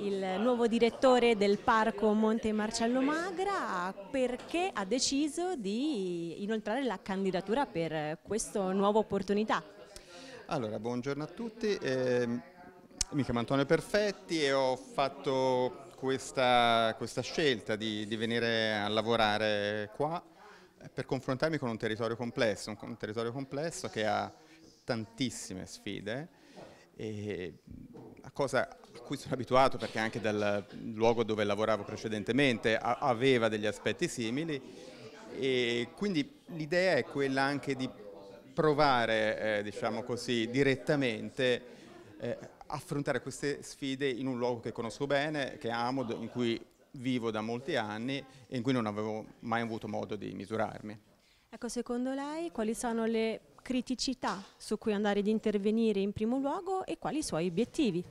il nuovo direttore del parco Monte Marcello Magra perché ha deciso di inoltrare la candidatura per questa nuova opportunità. Allora, buongiorno a tutti, eh, mi chiamo Antonio Perfetti e ho fatto questa, questa scelta di, di venire a lavorare qua per confrontarmi con un territorio complesso, un, un territorio complesso che ha tantissime sfide la cosa a cui sono abituato perché anche dal luogo dove lavoravo precedentemente aveva degli aspetti simili e quindi l'idea è quella anche di provare, eh, diciamo così, direttamente eh, affrontare queste sfide in un luogo che conosco bene, che amo, in cui vivo da molti anni e in cui non avevo mai avuto modo di misurarmi. Ecco, secondo lei quali sono le criticità su cui andare ad intervenire in primo luogo e quali i suoi obiettivi?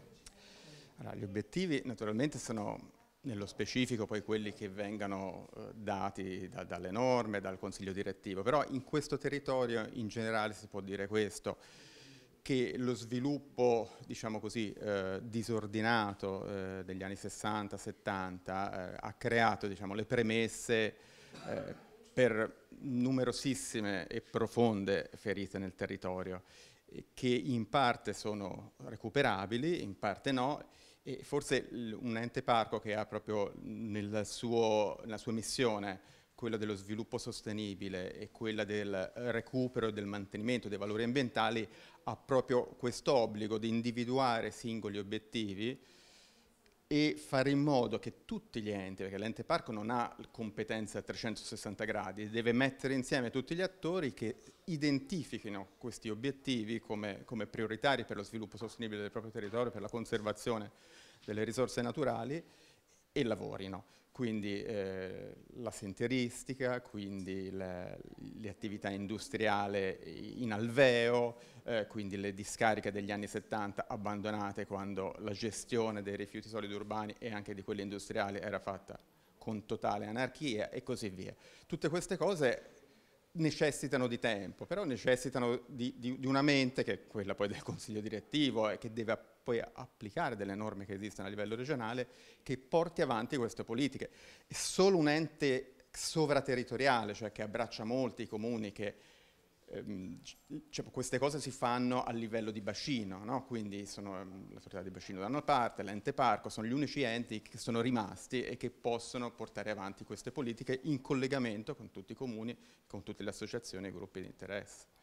Allora, gli obiettivi naturalmente sono nello specifico poi quelli che vengano eh, dati da, dalle norme, dal consiglio direttivo, però in questo territorio in generale si può dire questo, che lo sviluppo diciamo così, eh, disordinato eh, degli anni 60-70 eh, ha creato diciamo, le premesse eh, per numerosissime e profonde ferite nel territorio eh, che in parte sono recuperabili, in parte no, e forse un ente parco che ha proprio nel suo, nella sua missione quella dello sviluppo sostenibile e quella del recupero e del mantenimento dei valori ambientali ha proprio questo obbligo di individuare singoli obiettivi e fare in modo che tutti gli enti, perché l'ente parco non ha competenze a 360 gradi, deve mettere insieme tutti gli attori che identifichino questi obiettivi come, come prioritari per lo sviluppo sostenibile del proprio territorio, per la conservazione delle risorse naturali e lavorino. Quindi eh, la sentieristica, quindi le, le attività industriali in alveo, eh, quindi le discariche degli anni 70 abbandonate quando la gestione dei rifiuti solidi urbani e anche di quelli industriali era fatta con totale anarchia e così via. Tutte queste cose necessitano di tempo, però necessitano di, di, di, una mente che è quella poi del consiglio direttivo e che deve poi applicare delle norme che esistono a livello regionale che porti avanti queste politiche. È solo un ente sovraterritoriale, cioè che abbraccia molti comuni, che Ehm, cioè, queste cose si fanno a livello di bacino, no? quindi sono ehm, l'autorità di bacino da una parte, l'ente parco, sono gli unici enti che sono rimasti e che possono portare avanti queste politiche in collegamento con tutti i comuni, con tutte le associazioni e i gruppi di interesse.